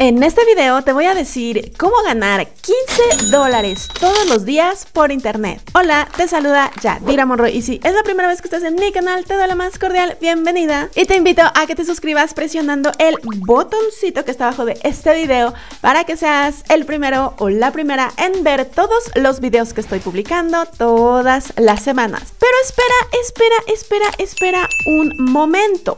En este video te voy a decir cómo ganar 15 dólares todos los días por internet. Hola, te saluda Yadira Monroy y si es la primera vez que estás en mi canal, te doy la más cordial bienvenida y te invito a que te suscribas presionando el botoncito que está abajo de este video para que seas el primero o la primera en ver todos los videos que estoy publicando todas las semanas. Pero espera, espera, espera, espera un momento.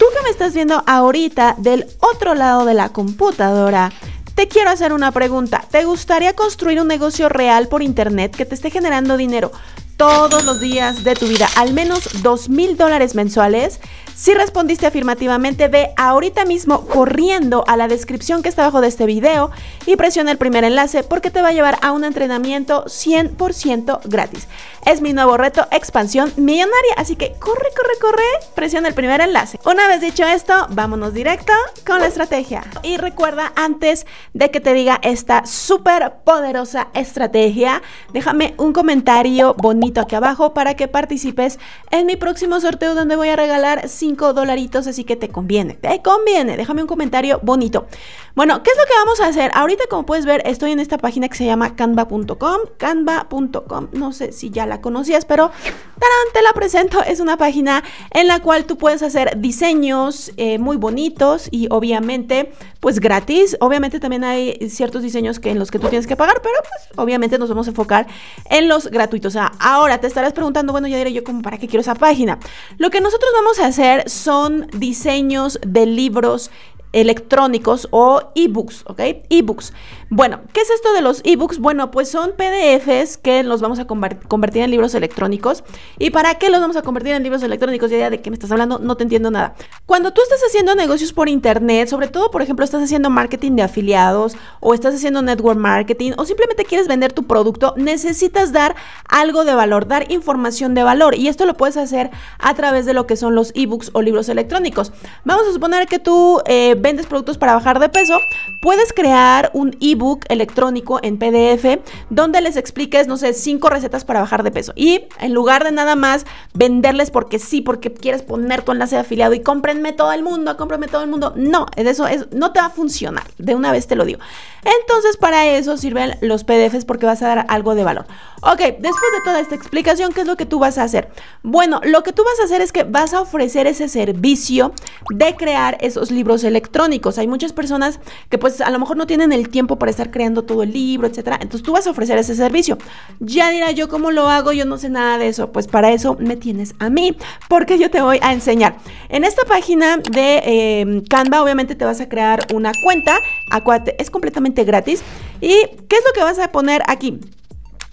Tú que me estás viendo ahorita del otro lado de la computadora, te quiero hacer una pregunta. ¿Te gustaría construir un negocio real por internet que te esté generando dinero, todos los días de tu vida, al menos dos mil dólares mensuales? Si respondiste afirmativamente, ve ahorita mismo corriendo a la descripción que está abajo de este video y presiona el primer enlace porque te va a llevar a un entrenamiento 100% gratis. Es mi nuevo reto Expansión Millonaria, así que corre, corre, corre, presiona el primer enlace. Una vez dicho esto, vámonos directo con la estrategia. Y recuerda, antes de que te diga esta súper poderosa estrategia, déjame un comentario bonito aquí abajo para que participes en mi próximo sorteo donde voy a regalar 5 dolaritos, así que te conviene, te conviene, déjame un comentario bonito. Bueno, ¿qué es lo que vamos a hacer? Ahorita, como puedes ver, estoy en esta página que se llama canva.com. Canva.com, no sé si ya la conocías, pero te la presento. Es una página en la cual tú puedes hacer diseños eh, muy bonitos y obviamente, pues gratis. Obviamente también hay ciertos diseños que, en los que tú tienes que pagar, pero pues obviamente nos vamos a enfocar en los gratuitos. ahora te estarás preguntando, bueno, ya diré yo como para qué quiero esa página. Lo que nosotros vamos a hacer son diseños de libros electrónicos o ebooks, ¿ok? Ebooks. Bueno, ¿qué es esto de los ebooks? Bueno, pues son PDFs que los vamos a convertir en libros electrónicos. ¿Y para qué los vamos a convertir en libros electrónicos? Ya, de qué me estás hablando, no te entiendo nada. Cuando tú estás haciendo negocios por internet, sobre todo, por ejemplo, estás haciendo marketing de afiliados o estás haciendo network marketing o simplemente quieres vender tu producto, necesitas dar algo de valor, dar información de valor. Y esto lo puedes hacer a través de lo que son los ebooks o libros electrónicos. Vamos a suponer que tú eh, vendes productos para bajar de peso, puedes crear un ebook electrónico en PDF donde les expliques, no sé, cinco recetas para bajar de peso. Y en lugar de nada más venderles porque sí, porque quieres poner tu enlace de afiliado y cómprenme todo el mundo, cómprenme todo el mundo. No, eso es, no te va a funcionar. De una vez te lo digo. Entonces, para eso sirven los PDFs porque vas a dar algo de valor. Ok, después de toda esta explicación, ¿qué es lo que tú vas a hacer? Bueno, lo que tú vas a hacer es que vas a ofrecer ese servicio de crear esos libros electrónicos electrónicos. Hay muchas personas que pues a lo mejor no tienen el tiempo para estar creando todo el libro, etcétera. Entonces tú vas a ofrecer ese servicio. Ya dirá yo cómo lo hago, yo no sé nada de eso. Pues para eso me tienes a mí, porque yo te voy a enseñar. En esta página de eh, Canva, obviamente te vas a crear una cuenta. Acuate, es completamente gratis. ¿Y qué es lo que vas a poner aquí?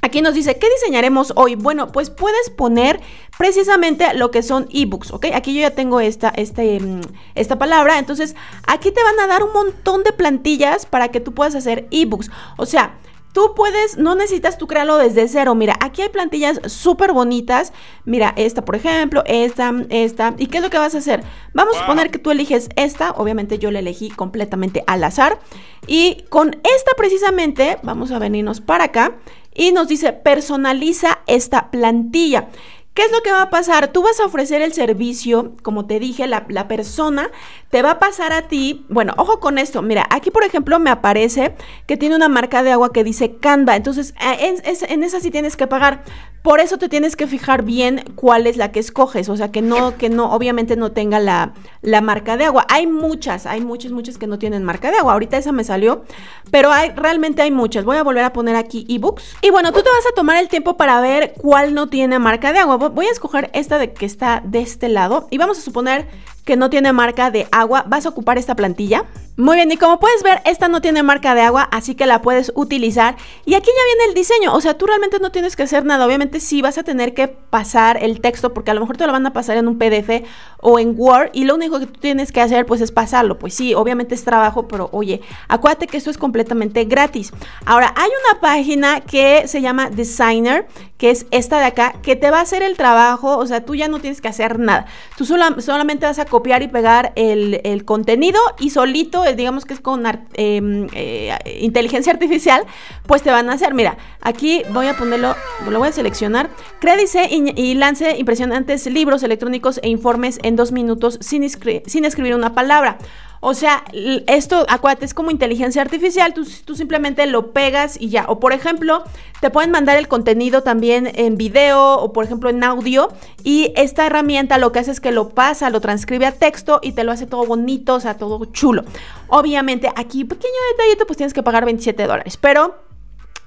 Aquí nos dice, ¿qué diseñaremos hoy? Bueno, pues puedes poner precisamente lo que son ebooks, ¿ok? Aquí yo ya tengo esta, este, mm, esta palabra, entonces aquí te van a dar un montón de plantillas para que tú puedas hacer ebooks. O sea, Tú puedes, no necesitas tu crearlo desde cero. Mira, aquí hay plantillas súper bonitas. Mira, esta, por ejemplo, esta, esta. ¿Y qué es lo que vas a hacer? Vamos a suponer que tú eliges esta. Obviamente yo la elegí completamente al azar. Y con esta precisamente, vamos a venirnos para acá. Y nos dice, personaliza esta plantilla. ¿Qué es lo que va a pasar? Tú vas a ofrecer el servicio, como te dije, la persona te va a pasar a ti, bueno, ojo con esto, mira, aquí por ejemplo me aparece que tiene una marca de agua que dice Canva, entonces eh, en, en, esa sí tienes que pagar, por eso te tienes que fijar bien cuál es la que escoges, o sea, que no, que no, obviamente no tenga la, marca de agua, hay muchas, hay muchas, muchas que no tienen marca de agua, ahorita esa me salió, pero hay, realmente hay muchas, voy a volver a poner aquí ebooks, y bueno, tú te vas a tomar el tiempo para ver cuál no tiene marca de agua, voy a escoger esta de que está de este lado, y vamos a suponer que no tiene marca de agua, vas a ocupar esta plantilla muy bien, y como puedes ver, esta no tiene marca de agua, así que la puedes utilizar. Y aquí ya viene el diseño, o sea, tú realmente no tienes que hacer nada. Obviamente sí vas a tener que pasar el texto, porque a lo mejor te lo van a pasar en un PDF o en Word, y lo único que tú tienes que hacer, pues, es pasarlo. Pues sí, obviamente es trabajo, pero oye, acuérdate que esto es completamente gratis. Ahora, hay una página que se llama Designer, que es esta de acá, que te va a hacer el trabajo, o sea, tú ya no tienes que hacer nada. Tú solamente vas a copiar y pegar el, el contenido y solito digamos que es con em, eh, inteligencia artificial, pues te van a hacer, mira, aquí voy a ponerlo, lo voy a seleccionar, crédice y, y lance impresionantes libros electrónicos e informes en dos minutos sin, sin escribir una palabra. O sea, esto, acuérdate, es como inteligencia artificial, tú, simplemente lo pegas y ya. O por ejemplo, te pueden mandar el contenido también en video o por ejemplo en audio y esta herramienta lo que hace es que lo pasa, lo transcribe a texto y te lo hace todo bonito, o sea, todo chulo. Obviamente aquí, pequeño detallito, pues tienes que pagar 27 dólares, pero...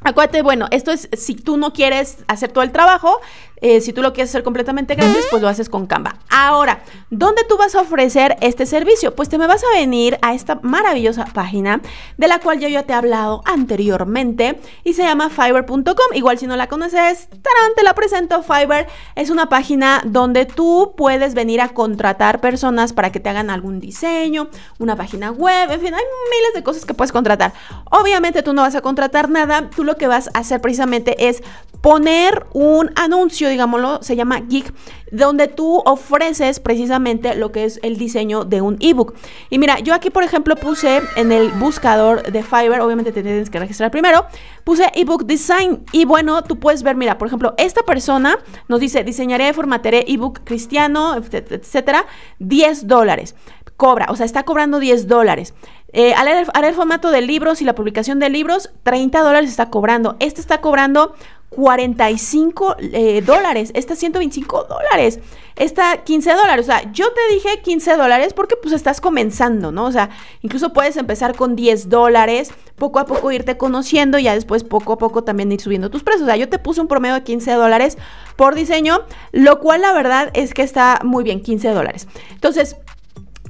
Acuérdate, bueno, esto es si tú no quieres hacer todo el trabajo, eh, si tú lo quieres hacer completamente grande, pues lo haces con Canva. Ahora, ¿dónde tú vas a ofrecer este servicio? Pues te me vas a venir a esta maravillosa página de la cual yo ya te he hablado anteriormente y se llama fiverr.com. Igual si no la conoces, te la presento. Fiverr es una página donde tú puedes venir a contratar personas para que te hagan algún diseño, una página web, en fin, hay miles de cosas que puedes contratar. Obviamente tú no vas a contratar nada, tú lo que vas a hacer precisamente es poner un anuncio digámoslo, se llama Geek, donde tú ofreces precisamente lo que es el diseño de un ebook. Y mira, yo aquí, por ejemplo, puse en el buscador de Fiverr, obviamente te tienes que registrar primero, puse ebook design. Y bueno, tú puedes ver, mira, por ejemplo, esta persona nos dice, diseñaré, formatearé ebook cristiano, etcétera, 10 dólares cobra, o sea, está cobrando 10 dólares. Eh, al, al, el formato de libros y la publicación de libros, 30 dólares está cobrando. Este está cobrando 45 eh, dólares, esta 125 dólares, esta 15 dólares. O sea, yo te dije 15 dólares porque pues estás comenzando, ¿no? O sea, incluso puedes empezar con 10 dólares, poco a poco irte conociendo y ya después poco a poco también ir subiendo tus precios. O sea, yo te puse un promedio de 15 dólares por diseño, lo cual la verdad es que está muy bien, 15 dólares. Entonces,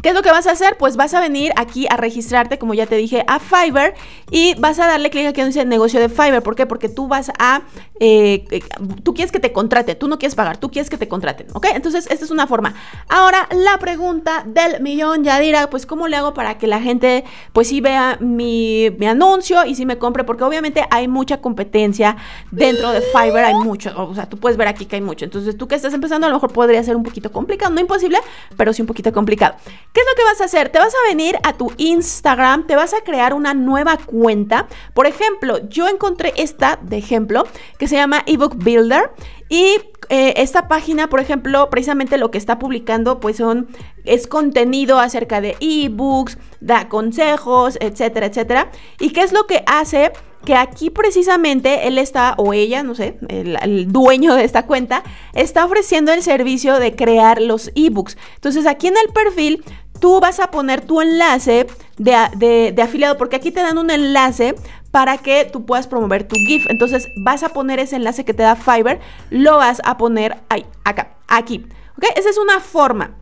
¿Qué es lo que vas a hacer? Pues vas a venir aquí a registrarte, como ya te dije, a Fiverr y vas a darle clic aquí donde dice negocio de Fiverr. ¿Por qué? Porque tú vas a, eh, eh, tú quieres que te contrate tú no quieres pagar, tú quieres que te contraten, ¿ok? Entonces, esta es una forma. Ahora, la pregunta del millón, Yadira, pues, ¿cómo le hago para que la gente, pues, sí vea mi, mi anuncio y sí me compre? Porque obviamente hay mucha competencia dentro de Fiverr, hay mucho, o sea, tú puedes ver aquí que hay mucho. Entonces, tú que estás empezando, a lo mejor podría ser un poquito complicado, no imposible, pero sí un poquito complicado. ¿Qué es lo que vas a hacer? Te vas a venir a tu Instagram, te vas a crear una nueva cuenta. Por ejemplo, yo encontré esta de ejemplo que se llama ebook builder y eh, esta página, por ejemplo, precisamente lo que está publicando pues son es contenido acerca de ebooks, da consejos, etcétera, etcétera. ¿Y qué es lo que hace? que aquí precisamente él está, o ella, no sé, el, dueño de esta cuenta, está ofreciendo el servicio de crear los ebooks. Entonces aquí en el perfil tú vas a poner tu enlace de, de afiliado, porque aquí te dan un enlace para que tú puedas promover tu GIF. Entonces vas a poner ese enlace que te da Fiverr, lo vas a poner ahí, acá, aquí. ¿Ok? Esa es una forma.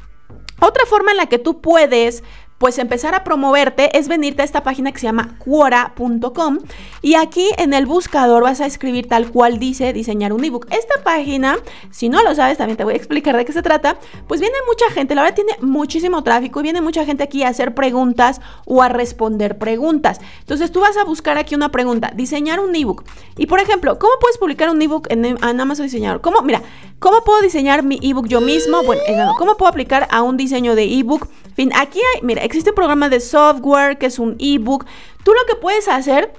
Otra forma en la que tú puedes pues empezar a promoverte es venirte a esta página que se llama quora.com y aquí en el buscador vas a escribir tal cual dice diseñar un ebook. Esta página, si no lo sabes, también te voy a explicar de qué se trata, pues viene mucha gente, la verdad tiene muchísimo tráfico y viene mucha gente aquí a hacer preguntas o a responder preguntas. Entonces tú vas a buscar aquí una pregunta, diseñar un ebook. Y por ejemplo, ¿cómo puedes publicar un ebook en, en Amazon Diseñador? ¿Cómo? Mira, ¿cómo puedo diseñar mi ebook yo mismo? Bueno, ¿cómo puedo aplicar a un diseño de ebook? fin, aquí hay, mira, existe un programa de software que es un ebook. Tú lo que puedes hacer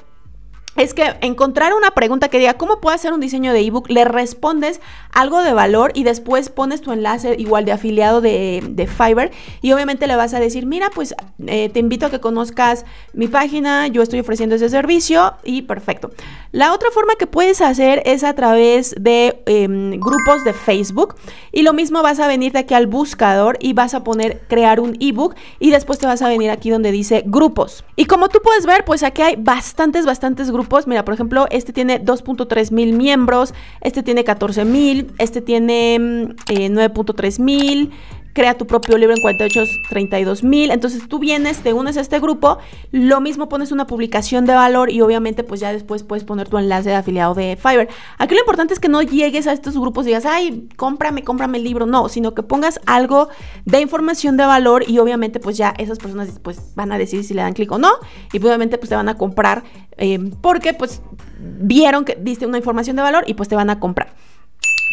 es que encontrar una pregunta que diga, ¿cómo puedo hacer un diseño de ebook? Le respondes algo de valor y después pones tu enlace igual de afiliado de, de Fiverr y obviamente le vas a decir, mira, pues eh, te invito a que conozcas mi página, yo estoy ofreciendo ese servicio y perfecto. La otra forma que puedes hacer es a través de em, grupos de Facebook y lo mismo vas a venir de aquí al buscador y vas a poner crear un ebook y después te vas a venir aquí donde dice grupos. Y como tú puedes ver, pues aquí hay bastantes, bastantes grupos mira, por ejemplo, este tiene 2.3 mil miembros, este tiene 14 mil, este tiene 9.3 mm, eh, mil, crea tu propio libro en 48, 32 mil. Entonces tú vienes, te unes a este grupo, lo mismo pones una publicación de valor y obviamente pues ya después puedes poner tu enlace de afiliado de Fiverr. Aquí lo importante es que no llegues a estos grupos y digas, ay, cómprame, cómprame el libro. No, sino que pongas algo de información de valor y obviamente pues ya esas personas pues van a decir si le dan clic o no y pues, obviamente pues te van a comprar eh, porque pues vieron que diste una información de valor y pues te van a comprar.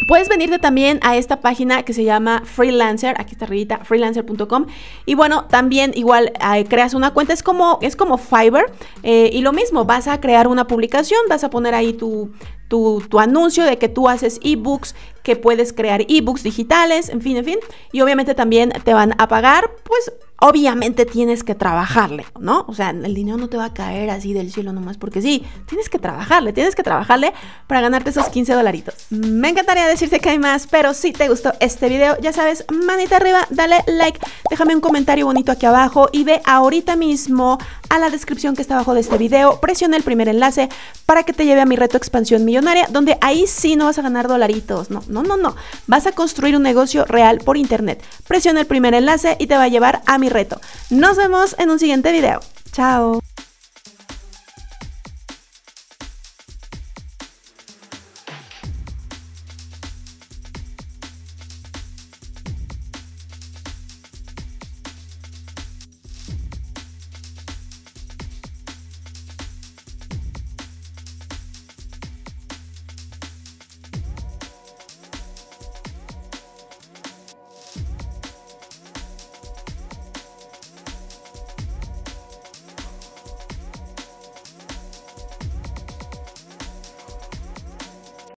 Puedes venirte también a esta página que se llama Freelancer, aquí está arribita, freelancer.com. Y bueno, también igual eh, creas una cuenta, es como, es como Fiverr. Eh, y lo mismo, vas a crear una publicación, vas a poner ahí tu, tu, tu anuncio de que tú haces ebooks, que puedes crear ebooks digitales, en fin, en fin. Y obviamente también te van a pagar, pues obviamente tienes que trabajarle, ¿no? O sea, el dinero no te va a caer así del cielo nomás porque sí, tienes que trabajarle, tienes que trabajarle para ganarte esos 15 dolaritos. Me encantaría decirte que hay más, pero si te gustó este video, ya sabes, manita arriba, dale like, déjame un comentario bonito aquí abajo y ve ahorita mismo a la descripción que está abajo de este video, presiona el primer enlace para que te lleve a mi reto expansión millonaria, donde ahí sí no vas a ganar dolaritos, no, no, no, no, vas a construir un negocio real por internet. Presiona el primer enlace y te va a llevar a mi reto. Nos vemos en un siguiente video. Chao.